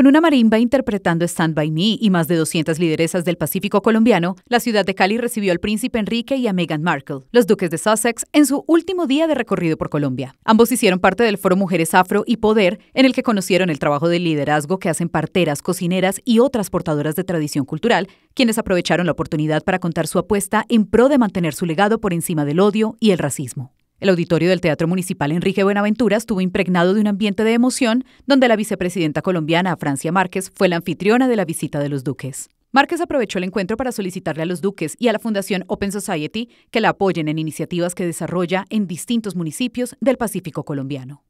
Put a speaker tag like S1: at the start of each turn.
S1: Con una marimba interpretando Stand By Me y más de 200 lideresas del Pacífico colombiano, la ciudad de Cali recibió al príncipe Enrique y a Meghan Markle, los duques de Sussex, en su último día de recorrido por Colombia. Ambos hicieron parte del foro Mujeres Afro y Poder, en el que conocieron el trabajo de liderazgo que hacen parteras, cocineras y otras portadoras de tradición cultural, quienes aprovecharon la oportunidad para contar su apuesta en pro de mantener su legado por encima del odio y el racismo. El auditorio del Teatro Municipal Enrique Buenaventura estuvo impregnado de un ambiente de emoción donde la vicepresidenta colombiana Francia Márquez fue la anfitriona de la visita de los duques. Márquez aprovechó el encuentro para solicitarle a los duques y a la Fundación Open Society que la apoyen en iniciativas que desarrolla en distintos municipios del Pacífico colombiano.